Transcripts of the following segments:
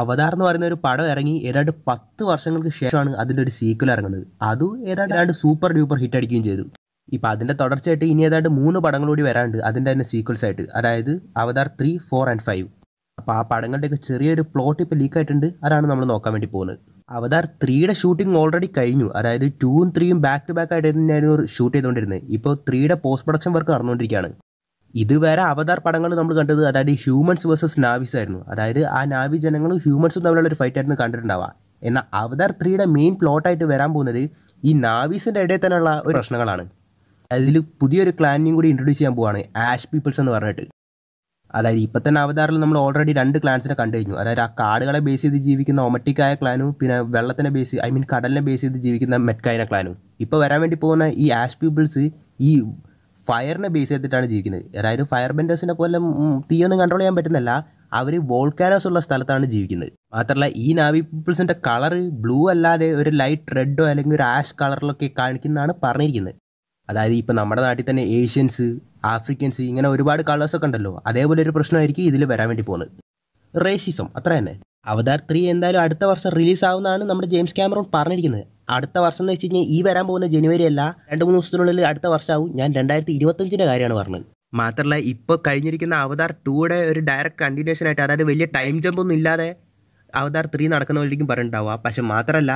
അവതാർ എന്ന് പറയുന്ന ഒരു പടം ഇറങ്ങി ഏതാണ്ട് പത്ത് വർഷങ്ങൾക്ക് ശേഷമാണ് അതിൻ്റെ ഒരു സീക്വൽ ഇറങ്ങുന്നത് അതും ഏതാണ്ട് സൂപ്പർ ഡ്യൂപ്പർ ഹിറ്റ് അടിക്കുകയും ചെയ്തു ഇപ്പം അതിൻ്റെ തുടർച്ചയായിട്ട് ഇനി ഏതാണ്ട് മൂന്ന് പടങ്ങൾ കൂടി വരാണ്ട് അതിൻ്റെ തന്നെ സീക്വൽസ് ആയിട്ട് അതായത് Avatar three four and five അപ്പോൾ ആ പടങ്ങളുടെയൊക്കെ ചെറിയൊരു പ്ലോട്ട് ഇപ്പോൾ ലീക്ക് ആയിട്ടുണ്ട് അതാണ് നമ്മൾ നോക്കാൻ വേണ്ടി പോകുന്നത് അവതാർ ത്രീയുടെ ഷൂട്ടിംഗ് ഓൾറെഡി കഴിഞ്ഞു അതായത് ടൂവും ത്രീയും ബാക്ക് ടു ബാക്ക് ആയിട്ട് തന്നെയായിരുന്നു ഷൂട്ട് ചെയ്തുകൊണ്ടിരുന്നത് ഇപ്പോൾ ത്രീയുടെ പോസ്റ്റ് പ്രൊഡക്ഷൻ വർക്ക് നടന്നുകൊണ്ടിരിക്കുകയാണ് ഇതുവരെ അവതാർ പടങ്ങൾ നമ്മൾ കണ്ടത് അതായത് ഹ്യൂമൻസ് വേഴ്സസ് നാവിസ് ആയിരുന്നു അതായത് ആ നാവി ജനങ്ങളും ഹ്യൂമൻസും തമ്മിലുള്ള ഒരു ഫൈറ്റ് ആയിരുന്നു കണ്ടിട്ടുണ്ടാവുക എന്നാൽ അവതാർ ത്രീയുടെ മെയിൻ പ്ലോട്ടായിട്ട് വരാൻ പോകുന്നത് ഈ നാവീസിൻ്റെ ഇടയിൽ തന്നെയുള്ള ഒരു പ്രശ്നങ്ങളാണ് അതിൽ പുതിയൊരു ക്ലാനിനെയും കൂടി ഇൻട്രൊഡ്യൂസ് ചെയ്യാൻ പോവാണ് ആഷ് പീപ്പിൾസ് എന്ന് പറഞ്ഞിട്ട് അതായത് ഇപ്പം തന്നെ അവതാറിൽ നമ്മൾ ഓൾറെഡി രണ്ട് ക്ലാൻസിനെ കണ്ടു കഴിഞ്ഞു അതായത് ആ കാടുകളെ ബേസ് ചെയ്ത് ജീവിക്കുന്ന ഒമറ്റിക്കായ ക്ലാനും പിന്നെ വെള്ളത്തിനെ ബേസ് ഐ മീൻ കടലിനെ ബേസ് ചെയ്ത് ജീവിക്കുന്ന മെറ്റ്കായ ക്ലാനും ഇപ്പോൾ വരാൻ വേണ്ടി പോകുന്ന ഈ ആഷ് പീപ്പിൾസ് ഈ ഫയറിനെ ബേസ് ചെയ്തിട്ടാണ് ജീവിക്കുന്നത് അതായത് ഫയർ ബെൻഡേഴ്സിനെ പോലെ തീയൊന്നും കൺട്രോൾ ചെയ്യാൻ പറ്റുന്നില്ല അവർ വോൾക്കാനോസ് ഉള്ള സ്ഥലത്താണ് ജീവിക്കുന്നത് മാത്രമല്ല ഈ നാവി പീപ്പിൾസിൻ്റെ കളർ ബ്ലൂ അല്ലാതെ ഒരു ലൈറ്റ് റെഡോ അല്ലെങ്കിൽ ഒരു ആഷ് കളറിലൊക്കെ കാണിക്കുന്നതാണ് പറഞ്ഞിരിക്കുന്നത് അതായത് ഇപ്പോൾ നമ്മുടെ നാട്ടിൽ തന്നെ ഏഷ്യൻസ് ആഫ്രിക്കൻസ് ഇങ്ങനെ ഒരുപാട് കളേഴ്സൊക്കെ ഉണ്ടല്ലോ അതേപോലെ ഒരു പ്രശ്നമായിരിക്കും ഇതിൽ വരാൻ വേണ്ടി പോകുന്നത് റേസിസം അത്ര തന്നെ അവതാർ ത്രീ എന്തായാലും അടുത്ത വർഷം റിലീസ് ആവുന്നതാണ് നമ്മുടെ ജെയിംസ് ക്യാമറോൺ പറഞ്ഞിരിക്കുന്നത് അടുത്ത വർഷം എന്ന് വെച്ച് കഴിഞ്ഞാൽ ഈ വരാൻ പോകുന്ന ജനുവരി അല്ല രണ്ട് മൂന്ന് ദിവസത്തിനുള്ളിൽ അടുത്ത വർഷമാവും ഞാൻ രണ്ടായിരത്തി ഇരുപത്തഞ്ചിൻ്റെ കാര്യമാണ് പറഞ്ഞത് മാത്രമല്ല ഇപ്പോൾ കഴിഞ്ഞിരിക്കുന്ന അവതാർ ടൂയുടെ ഒരു ഡയറക്റ്റ് കണ്ടിന്യൂഷൻ ആയിട്ട് അതായത് വലിയ ടൈം ജമ്പൊന്നും ഇല്ലാതെ അവതാർ ത്രീ നടക്കുന്ന വഴിക്കും പറഞ്ഞിട്ടുണ്ടാവുക പക്ഷെ മാത്രമല്ല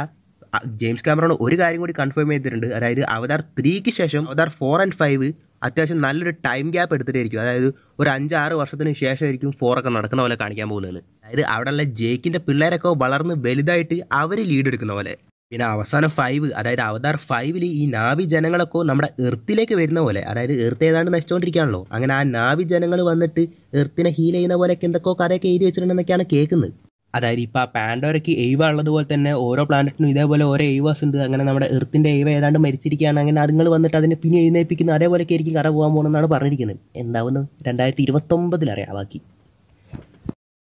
ജെയിംസ് ക്യാമറോൺ ഒരു കാര്യം കൂടി കൺഫേം ചെയ്തിട്ടുണ്ട് അതായത് അവതാർ ത്രീക്ക് ശേഷം അവതാർ ഫോർ ആൻഡ് ഫൈവ് അത്യാവശ്യം നല്ലൊരു ടൈം ഗ്യാപ്പ് എടുത്തിട്ടായിരിക്കും അതായത് ഒരു അഞ്ചാറ് വർഷത്തിന് ശേഷമായിരിക്കും ഫോറൊക്കെ നടക്കുന്ന പോലെ കാണിക്കാൻ പോകുന്നത് അതായത് അവിടെയുള്ള ജേക്കിൻ്റെ പിള്ളേരൊക്കെ വളർന്ന് വലുതായിട്ട് അവർ ലീഡ് എടുക്കുന്ന പോലെ പിന്നെ അവസാനം ഫൈവ് അതായത് അവതാർ ഫൈവില് ഈ നാവി ജനങ്ങളൊക്കെ നമ്മുടെ എർത്തിലേക്ക് വരുന്ന പോലെ അതായത് എർത്ത് ഏതാണ്ട് നശിച്ചുകൊണ്ടിരിക്കുകയാണല്ലോ അങ്ങനെ ആ നാവി ജനങ്ങൾ വന്നിട്ട് എർത്തിനെ ഹീൽ ചെയ്യുന്ന പോലെയൊക്കെ എന്തൊക്കെ കഥയൊക്കെ എഴുതി വെച്ചിട്ടുണ്ടെന്നൊക്കെയാണ് കേൾക്കുന്നത് അതായത് ഇപ്പോൾ ആ പാൻഡോരയ്ക്ക് എയ്വ ഉള്ളതുപോലെ തന്നെ ഓരോ പ്ലാനറ്റിനും ഇതേപോലെ ഓരോ എയ്വേഴ്സ് ഉണ്ട് അങ്ങനെ നമ്മുടെ എർത്തിൻ്റെ എയ്വ ഏതാണ്ട് മരിച്ചിരിക്കുകയാണ് അങ്ങനെ അതുങ്ങൾ വന്നിട്ട് അതിനെ പിന്നെ എഴുന്നേൽപ്പിക്കുന്ന അതേപോലെയൊക്കെ ആയിരിക്കും കറ പോകാൻ പോകണമെന്നാണ് പറഞ്ഞിരിക്കുന്നത് എന്താവുന്നു രണ്ടായിരത്തി ഇരുപത്തൊമ്പതിലറിയാം ബാക്കി